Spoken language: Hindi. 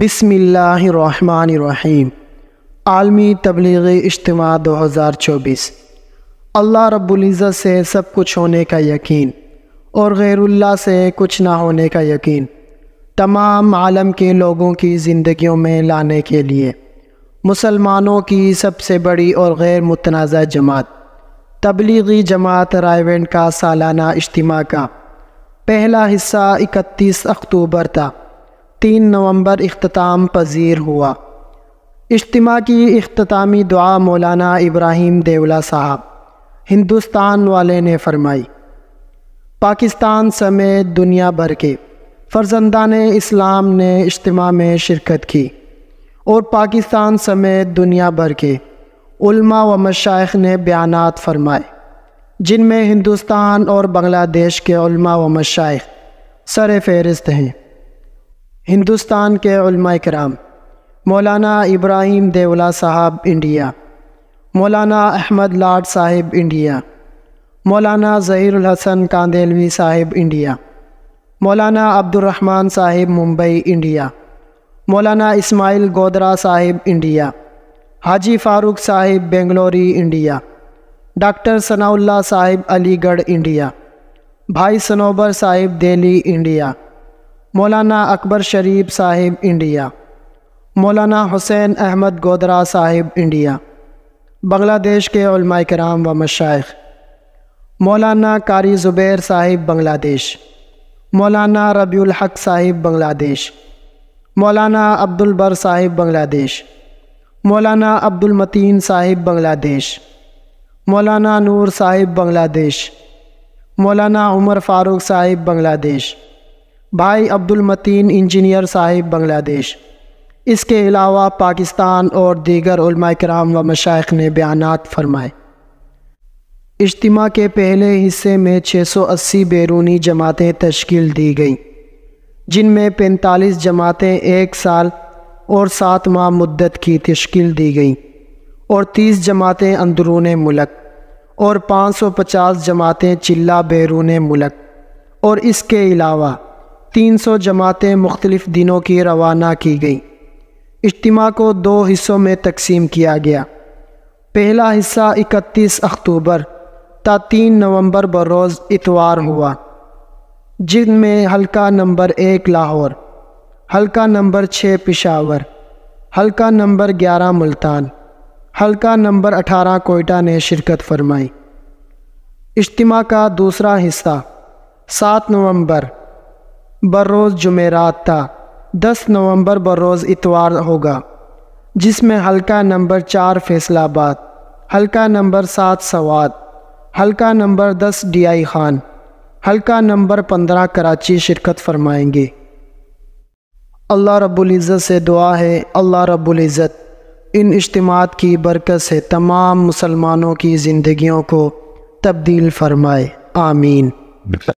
बिसमीम आलमी तबलीग हज़ार चौबीस अल्लाह रब्ज़त से सब कुछ होने का यकीन और गैरुल्ला से कुछ ना होने का यकीन तमाम आलम के लोगों की ज़िंदगियों में लाने के लिए मुसलमानों की सबसे बड़ी और गैर मुतनाज़ जमात तबलीगी जमात रायवेंड का सालाना इज्तम का पहला हिस्सा इकतीस अक्टूबर था तीन नवंबर अख्ताम पजीर हुआ इज्तम की अख्तामी दुआ मौलाना इब्राहिम देवला साहब हिंदुस्तान वाले ने फरमाई पाकिस्तान समेत दुनिया भर के ने इस्लाम ने इज्तम में शिरकत की और पाकिस्तान समेत दुनिया भर के उल्मा व मशाइ ने बयान फरमाए जिनमें हिंदुस्तान और बांग्लादेश के उल्मा व मशाइ सर फहरिस्त हैं हिंदुस्तान के कराम मौलाना इब्राहिम देवला साहब इंडिया मौलाना अहमद लाड साहिब इंडिया मौलाना ज़हीरुल हसन कांदेलवी साहिब इंडिया मौलाना अब्दुलरहमान साहिब मुंबई इंडिया मौलाना इस्माइल गोदरा साहिब इंडिया हाजी फ़ारूक साहिब बेंगलोरी इंडिया डॉक्टर सनाउल्ला साहिब अलीगढ़ इंडिया भाई सनोबर साहिब दिल्ली इंडिया मौलाना अकबर शरीफ साहिब इंडिया मौलाना हुसैन अहमद गोदरा साहिब इंडिया बांग्लादेश के कराम व मशाइ मौलाना कारी ज़ुबैर साहिब बांग्लादेश मौलाना रबीउल हक साहिब बांग्लादेश मौलाना अब्दुल बर साहिब बांग्लादेश मौलाना अब्दुल मतीन साहिब बांग्लादेश मौलाना नूर साहिब बांग्लादेश मौलाना उमर फ़ारूक साहिब बांग्लादेश भाई अब्दुल मतीन इंजीनियर साहिब बांग्लादेश इसके अलावा पाकिस्तान और दीगर कराम व मशाइ ने बयान फरमाए इज्तम के पहले हिस्से में 680 बैरूनी जमातें तश्कील दी गईं जिनमें 45 जमातें एक साल और सात माह मुद्दत की तश्कील दी गईं और 30 जमातें अंदरून मुलक और 550 जमातें चिल्ला बैरून मुलक और इसके अलावा तीन सौ जमातें मुख्तलिफ़ दिनों की रवाना की गईं इज्तम को दो हिस्सों में तकसीम किया गया पहला हिस्सा इकतीस अक्टूबर ता तीन नवंबर बरोज़ इतवार हुआ जिनमें हल्का नंबर एक लाहौर हल्का नंबर छः पिशावर हल्का नंबर ग्यारह मुल्तान हल्का नंबर अठारह कोयटा ने शिरकत फरमाई इज्तिमा का दूसरा हिस्सा सात नवंबर बरोज़ जुमेरात था दस नवंबर बरोज़ इतवार होगा जिसमें हलका नंबर चार फैसलाबाद हलका नंबर सात सवाद हलका नंबर दस डी खान हलका नंबर पंद्रह कराची शिरकत फरमाएंगे अल्लाह रबुल्ज़त से दुआ है अल्लाह रब्ज़त इन इज्तमात की बरकत से तमाम मुसलमानों की ज़िंदगियों को तब्दील फरमाए आमीन